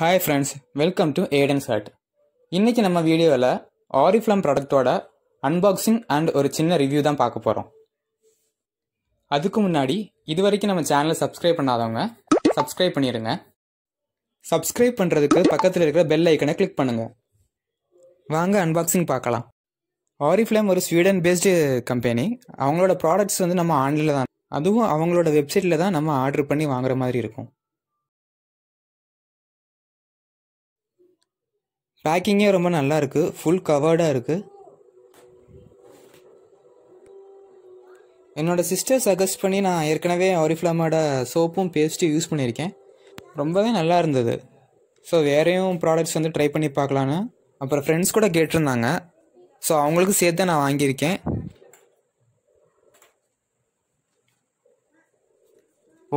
hi friends welcome to Eden's hut இன்றைக்கி நம்ம வீடியோவில் ஆரிஃப்ளம் ப்ராடக்டோட அன்பாக்சிங் அண்ட் ஒரு சின்ன ரிவ்யூ தான் பார்க்க போகிறோம் அதுக்கு முன்னாடி இது வரைக்கும் நம்ம சேனலை சப்ஸ்கிரைப் பண்ணாதவங்க சப்ஸ்கிரைப் பண்ணிடுங்க சப்ஸ்கிரைப் பண்ணுறதுக்கு பக்கத்தில் இருக்கிற பெல் ஐக்கனை கிளிக் பண்ணுங்கள் வாங்க அன்பாக்சிங் பார்க்கலாம் ஆரிஃப்ளேம் ஒரு ஸ்வீடன் பேஸ்டு கம்பெனி அவங்களோட ப்ராடக்ட்ஸ் வந்து நம்ம ஆன்லைனில் தான் அதுவும் அவங்களோட வெப்சைட்டில் தான் நம்ம ஆர்டர் பண்ணி வாங்குற மாதிரி இருக்கும் பேக்கிங்கே ரொம்ப நல்லா இருக்குது ஃபுல் கவர்டாக இருக்குது என்னோடய சிஸ்டர் சஜஸ்ட் பண்ணி நான் ஏற்கனவே ஆரிஃப்ளமோட சோப்பும் பேஸ்ட்டும் யூஸ் பண்ணியிருக்கேன் ரொம்பவே நல்லா இருந்தது ஸோ வேறையும் ப்ராடக்ட்ஸ் வந்து ட்ரை பண்ணி பார்க்கலான்னு அப்புறம் ஃப்ரெண்ட்ஸ் கூட கேட்டிருந்தாங்க ஸோ அவங்களுக்கும் சேர்த்து நான் வாங்கியிருக்கேன்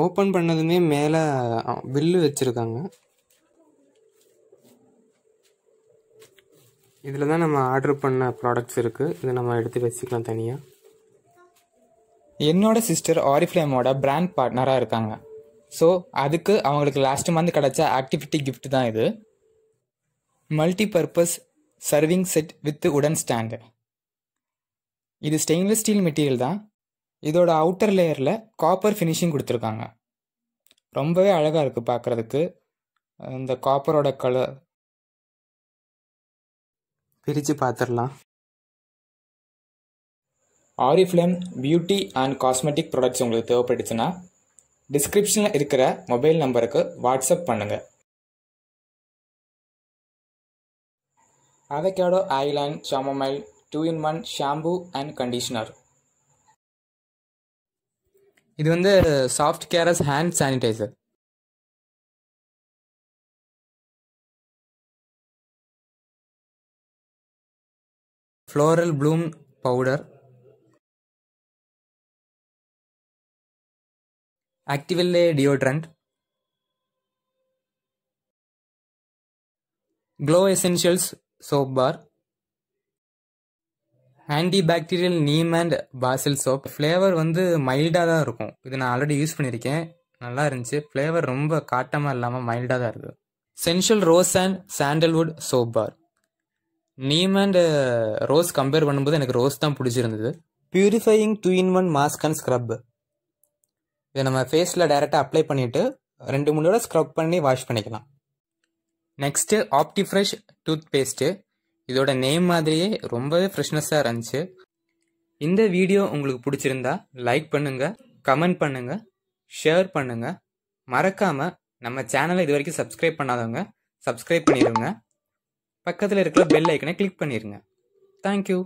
ஓப்பன் பண்ணதுமே மேலே வில்லு வச்சுருக்காங்க இதில் தான் நம்ம ஆர்டர் பண்ண ப்ராடக்ட்ஸ் இருக்குது இதை நம்ம எடுத்து வச்சுக்கலாம் தனியாக என்னோட சிஸ்டர் ஆரிஃப்ளேமோட பிராண்ட் பார்ட்னராக இருக்காங்க ஸோ அதுக்கு அவங்களுக்கு லாஸ்ட் மந்த் கிடச்ச ஆக்டிவிட்டி கிஃப்ட் தான் இது multi purpose serving set with உடன் ஸ்டாண்டு இது ஸ்டெயின்லெஸ் ஸ்டீல் மெட்டீரியல் தான் இதோட அவுட்டர் லேயரில் காப்பர் ஃபினிஷிங் கொடுத்துருக்காங்க ரொம்பவே அழகாக இருக்குது பார்க்குறதுக்கு இந்த காப்பரோட கலர் பிரித்து பார்த்துடலாம் Oriflame beauty and cosmetic products உங்களுக்கு தேவைப்பட்டுச்சுன்னா டிஸ்கிரிப்ஷனில் இருக்கிற மொபைல் நம்பருக்கு வாட்ஸ்அப் பண்ணுங்கள் avocado oil and chamomile two in one shampoo and conditioner இது வந்து soft caress hand sanitiser floral bloom powder Activelle deodorant glow essentials soap bar antibacterial neem and basil soap flavour வந்து மைல்டாக தான் இருக்கும் இது நான் ஆல்ரெடி யூஸ் பண்ணியிருக்கேன் நல்லா இருந்துச்சு ஃப்ளேவர் ரொம்ப காட்டமாக இல்லாமல் மைல்டாக தான் இருக்குது essential rose and sandalwood soap bar neem and uh, rose compare பண்ணும்போது எனக்கு ரோஸ் தான் பிடிச்சிருந்தது purifying two in one mask and scrub இதை நம்ம ஃபேஸில் டைரெக்டாக அப்ளை பண்ணிவிட்டு ரெண்டு மூணு தடவை ஸ்க்ரப் பண்ணி வாஷ் பண்ணிக்கலாம் next Optifresh toothpaste இதோட நேம் மாதிரியே ரொம்பவே ஃப்ரெஷ்னஸாக இருந்துச்சு இந்த வீடியோ உங்களுக்கு பிடிச்சிருந்தா லைக் பண்ணுங்கள் கமெண்ட் பண்ணுங்கள் ஷேர் பண்ணுங்கள் மறக்காமல் நம்ம சேனலை இது வரைக்கும் சப்ஸ்கிரைப் பண்ணாதவங்க சப்ஸ்கிரைப் பண்ணிடுங்க பக்கத்தில் இருக்கிற பெல் ஐக்கனை கிளிக் பண்ணிடுங்க தேங்க்யூ